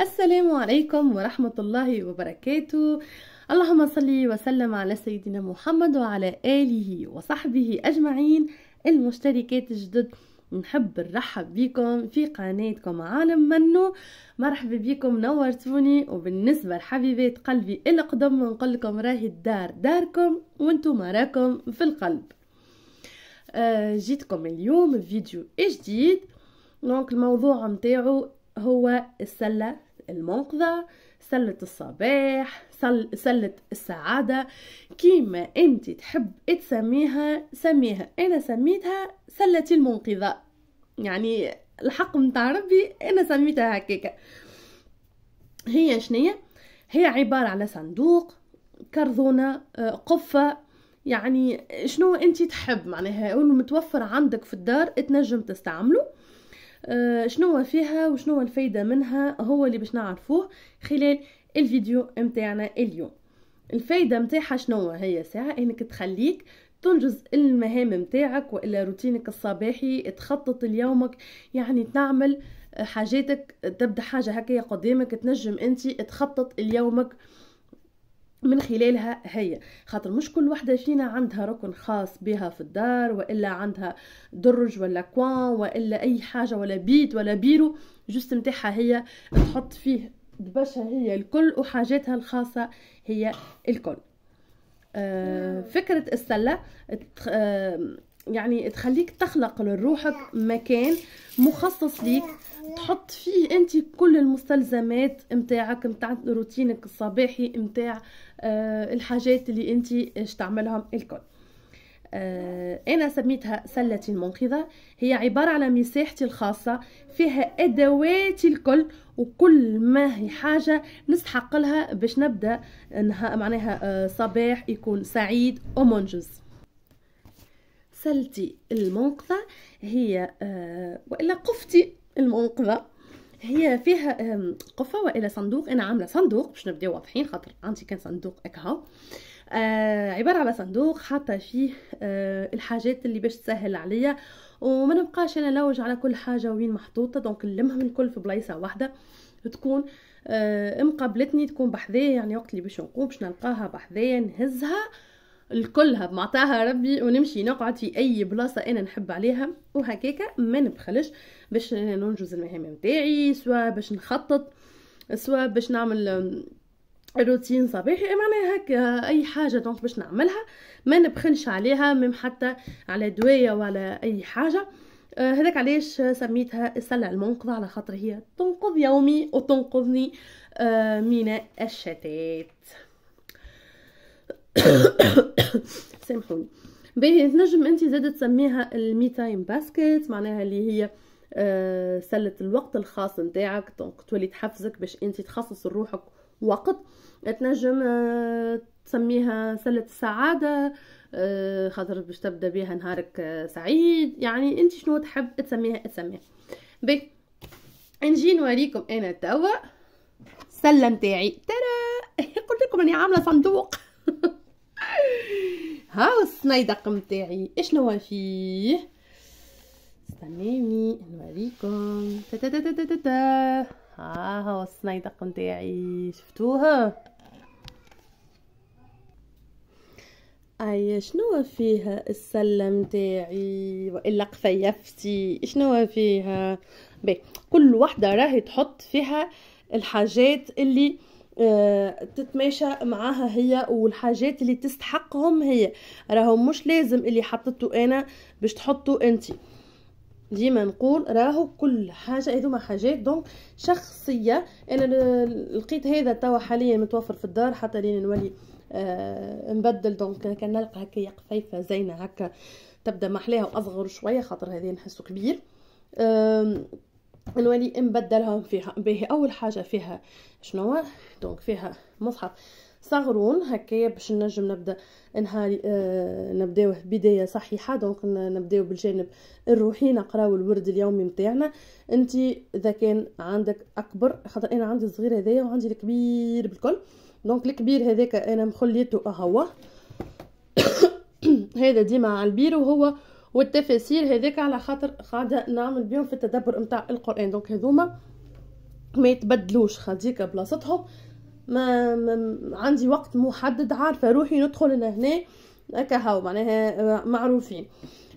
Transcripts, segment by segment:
السلام عليكم ورحمة الله وبركاته اللهم صل وسلم على سيدنا محمد وعلى آله وصحبه أجمعين المشتركات الجدد نحب نرحب بكم في قناتكم عالم منو مرحبا بكم نورتوني وبالنسبة لحبيبات قلبي القدم نقول لكم راهي الدار داركم وانتم راكم في القلب آه، جيتكم اليوم بفيديو جديد دونك الموضوع متاعو هو السلة المنقذة سلة الصباح سلة السعادة كيما انت تحب تسميها سميها انا سميتها سلتي المنقذة يعني الحق متاع ربي انا سميتها هكاكا هي شنية هي عبارة على صندوق كرذونة آه، قفة يعني شنو انت تحب معناها متوفر عندك في الدار تنجم تستعمله آه، شنو فيها وشنو الفايدة منها هو اللي باش نعرفوه خلال الفيديو متاعنا اليوم الفايدة متاعها شنو هي ساعة انك تخليك تنجز المهام متاعك والا روتينك الصباحي تخطط ليومك يعني تعمل حاجاتك تبدا حاجة هكايا قدامك تنجم انت تخطط ليومك من خلالها هي خاطر مش كل وحدة فينا عندها ركن خاص بها في الدار وإلا عندها درج ولا كوان وإلا أي حاجة ولا بيت ولا بيرو جست متاعها هي تحط فيه دبشها هي الكل وحاجاتها الخاصة هي الكل آه، فكرة السلة آه، يعني تخليك تخلق لروحك مكان مخصص ليك تحط فيه انت كل المستلزمات نتاعك نتاع روتينك الصباحي نتاع آه الحاجات اللي انت اش تعملهم الكل آه انا سميتها سلتي المنقذه هي عباره على مساحتي الخاصه فيها ادواتي الكل وكل ما هي حاجه نستحق لها باش نبدا انها معناها آه، صباح يكون سعيد ومنجز سلتي المنقذه هي آه والا قفتي المنقذه هي فيها قفه والى صندوق انا عامله صندوق باش نبداو واضحين خاطر عندي كان صندوق اكها آه عباره على صندوق حاطه فيه آه الحاجات اللي باش تسهل عليا وما نبقاش انا لوج على كل حاجه وين محطوطه دونك نلمهم الكل في بلايصه واحده تكون آه مقابلتني تكون بحذايا يعني وقت اللي باش نقوم باش نلقاها بحذايا نهزها آه الكلها بمعطاها ربي ونمشي نقعد في اي بلاصه انا نحب عليها وهكاكا ما نبخلش باش انا ننجز المهام نتاعي سواء باش نخطط سواء باش نعمل روتين صباحي معناها هكا اي حاجه دونك باش نعملها ما نبخلش عليها ميم حتى على دوية ولا اي حاجه آه، هذاك علاش سميتها السلع المنقذة على خاطر هي تنقذ يومي وتنقذني آه، من الشتات سامحوني باهي تنجم انت زاد تسميها المي تايم باسكت معناها اللي هي آه، سلة الوقت الخاص نتاعك دونك تولي تحفزك باش انت تخصص لروحك وقت تنجم آه، تسميها سلة السعادة آه، خاطر باش تبدا بها نهارك سعيد يعني انت شنو تحب تسميها تسميها باهي نجي نوريكم انا توا السله نتاعي ترى قلت لكم اني عامله صندوق ها الصنيدق نتاعي اشنو فيه استنيني نوريكم تا ها هو نتاعي شفتوها اي شنو فيها السله نتاعي والا قفيفتي شنو فيها بي كل وحده راهي تحط فيها الحاجات اللي آه، تتماشى معاها هي والحاجات اللي تستحقهم هي راهو مش لازم اللي حطته انا باش تحطه انت ديما نقول راهو كل حاجه هذوما حاجات دونك شخصيه انا لقيت هذا توا حاليا متوفر في الدار حتى لين نولي آه نبدل دونك كان نلقى هكا قفيفه زينه هكا تبدا محلاها واصغر شويه خاطر هذه نحسه كبير آه نولي نبدلهم فيها به اول حاجه فيها شنو دونك فيها مصحف صغرون هكايا باش نجم نبدا نهاري آه نبداوه بدايه صحيحه دونك نبداو بالجانب الروحي نقراو الورد اليومي نتاعنا انت اذا كان عندك اكبر خاطر انا عندي الصغير هذايا وعندي الكبير بالكل دونك الكبير هذاك انا مخليته هو هذا ديما على البير وهو والتفاسير هذيك على خاطر قاعده نعمل بهم في التدبر نتاع القران دونك هذوما ما يتبدلوش خديك بلاصتهم ما, ما عندي وقت محدد عارفه روحي ندخل لهنا هكا هاو معناها آه، معروفين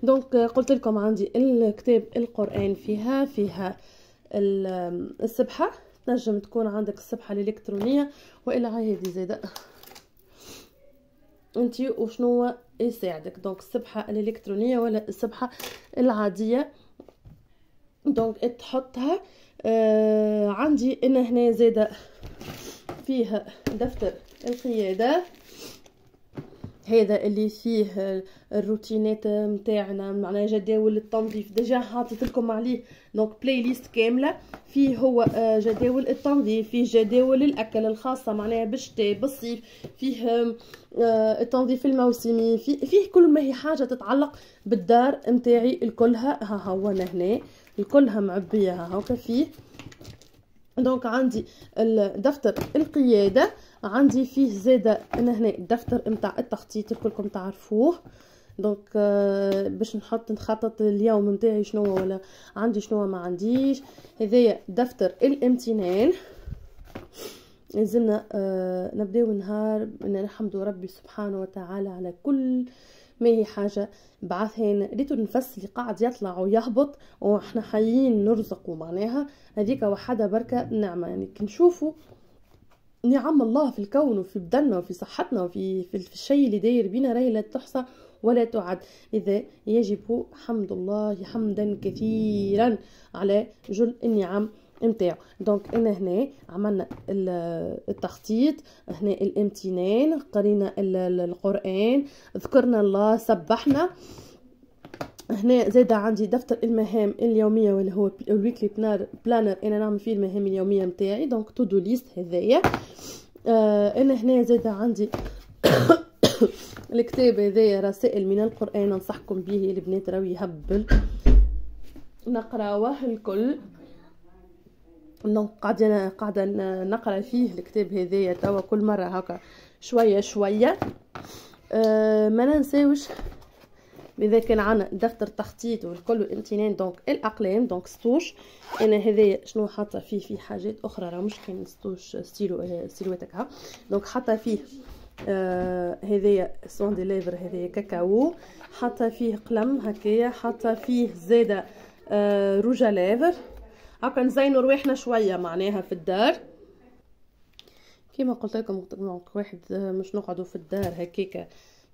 دونك آه، قلت لكم عندي الكتاب القران فيها فيها السبحه تنجم تكون عندك السبحه الالكترونيه والا هاي هذه زاده انت وشنو يساعدك دونك السبحه الالكترونيه ولا السبحه العاديه دونك تحطها آه عندي انا هنا زاده فيها دفتر القياده هذا اللي فيه الروتينات نتاعنا معناها جداول التنظيف ديجا حاطت لكم عليه دونك بلاي ليست كامله فيه هو آه، جداول التنظيف فيه جداول الاكل الخاصه معناها بالشتاء بالصيف فيه آه، التنظيف الموسمي فيه, فيه كل ما هي حاجه تتعلق بالدار نتاعي الكلها ها هو هنا الكلها معبيه هاكا فيه دونك عندي الدفتر القياده عندي فيه زاده انا هنا الدفتر نتاع التخطيط الكلكم تعرفوه دونك euh, باش نحط نخطط اليوم نتاعي شنو ولا عندي شنو ما عنديش هذايا دفتر الامتنان لازمنا آه، نبداو النهار ان الحمد ربي سبحانه وتعالى على كل ما هي حاجه بعثين ريتو النفس اللي قاعد يطلع ويهبط واحنا حيين نرزقوا معناها هذيك وحدها بركه نعمه يعني كي نشوفوا نعم الله في الكون وفي بدننا وفي صحتنا وفي في, في الشيء اللي داير بينا راهي لا تحصى ولا تعد اذا يجب حمد الله حمدا كثيرا على جل النعم نتاعو دونك انا هنا عملنا التخطيط هنا الامتنان قرينا القران ذكرنا الله سبحنا هنا زاد عندي دفتر المهام اليوميه واللي هو الويكلي بلانر انا نعمل فيه المهام اليوميه نتاعي دونك تو دو ليست هذايا آه انا هنا زاد عندي الكتاب هذايا رسائل من القران انصحكم به البنات راهو يهبل نقراوه الكل دونك قاعده قاعده نقرا فيه الكتاب هذايا توا كل مره هكا شويه شويه أه، ما ننساوش اذا كان عندنا دفتر تخطيط والكل امتنان دونك الاقلام دونك سطوش انا هذايا شنو حاطه فيه في حاجات اخرى راه مش كان سطوش ستيلو ستيلوات ها دونك حاطه فيه آه هذايا سون دي ليفر هذايا كاكاو حاطه فيه قلم هكايا حاطه فيه زاده آه روجا ليفر هكا نزينوا رواحنا شويه معناها في الدار كيما قلت لكم واحد مش نقعدوا في الدار هكاكا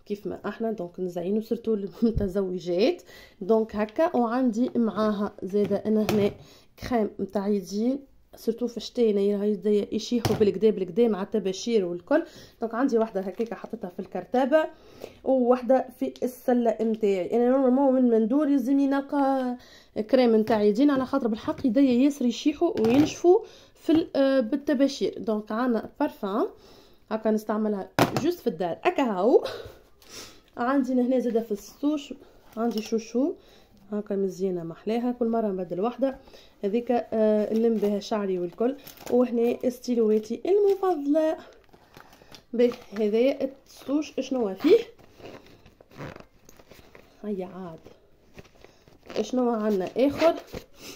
كيف ما احنا دونك نزينوا سيرتو المتزوجات دونك هكا وعندي معاها زاده انا هنا كريم نتاع يدين سيرتو في يعني الشتاء هنا يشيحوا بالكدا بالكدا مع التباشير والكل دونك عندي واحده هكاكا حطيتها في الكرتابه وواحده في السله نتاعي انا يعني نورمالمون من مندور يلزمني نلقى كريم نتاع يدين على خاطر بالحق يديا ياسر يشيحوا وينشفوا في آه، بالتباشير دونك عندنا بارفان هكا نستعملها جوست في الدار هكا هاو عندي هنا زاده في السوش عندي شوشو هاكا مزيانه محلاها كل مره نبدل وحده هذيك آه نلم بها شعري والكل وهنا ستيلواتي المفضله به هذايا التسوش شنو فيه هيا عاد شنو عندنا اخر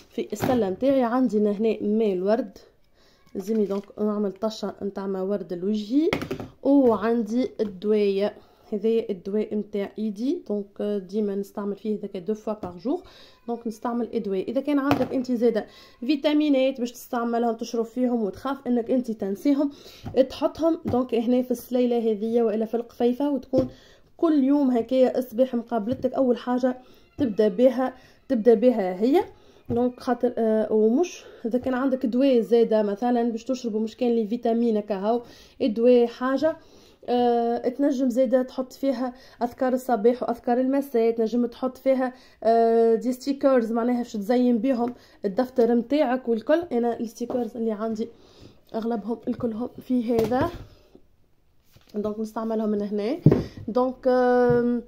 في السله نتاعي عندي هنا ماء الورد لازمني دونك نعمل طشه نتاع ورد الوجهي وعندي الدوايه هذايا الدواء نتاع ايدي دونك euh, ديما نستعمل فيه ذاك دو فوا بار جور دونك نستعمل ادواء اذا كان عندك انت زاده فيتامينات باش تستعملهم تشرب فيهم وتخاف انك انت تنسيهم تحطهم دونك هنا في السليله هذيا والا في القفيفه وتكون كل يوم هكايا اصبح مقابلتك اول حاجه تبدا بها تبدا بها هي دونك خاطر آه ومش اذا كان عندك دواء زاده مثلا باش تشربوا مش كان لي فيتامين هكا هاو الدواء حاجه أه تنجم زيدا تحط فيها أذكار الصباح وأذكار المساء تنجم تحط فيها أه دي ستيكرز معناها باش تزين بيهم الدفتر نتاعك والكل أنا الستيكرز اللي عندي أغلبهم الكلهم في هذا دونك نستعملهم من هنا دونك أه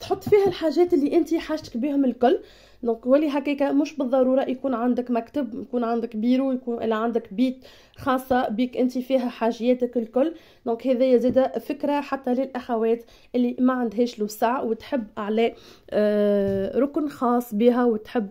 تحط فيها الحاجات اللي انت حاجتك بيهم الكل دونك ولي هكاك مش بالضروره يكون عندك مكتب يكون عندك بيرو يكون الا عندك بيت خاصه بك انت فيها حاجياتك الكل دونك هذايا زاده فكره حتى للاخوات اللي ما عندهاش الوسع وتحب على آه، ركن خاص بها وتحب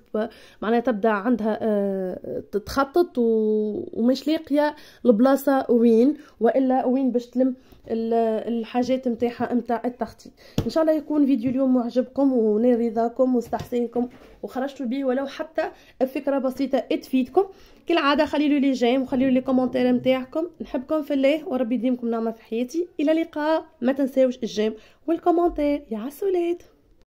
معناها تبدا عندها آه، تتخطط ومش لاقيه البلاصه وين والا وين باش تلم الحاجات نتاعها نتاع التخطيط ان شاء الله يكون فيديو اليوم معجبكم ونال رضاكم واستحسانكم وخرجتوا به ولو حتى فكره بسيطه تفيدكم كالعاده خليلوا لي جيم وخليلوا لي كومونتير نتاعكم نحبكم في الله وربي يديمكم نعمه في حياتي الى اللقاء ما تنساوش الجيم والكومونتير يا عسولات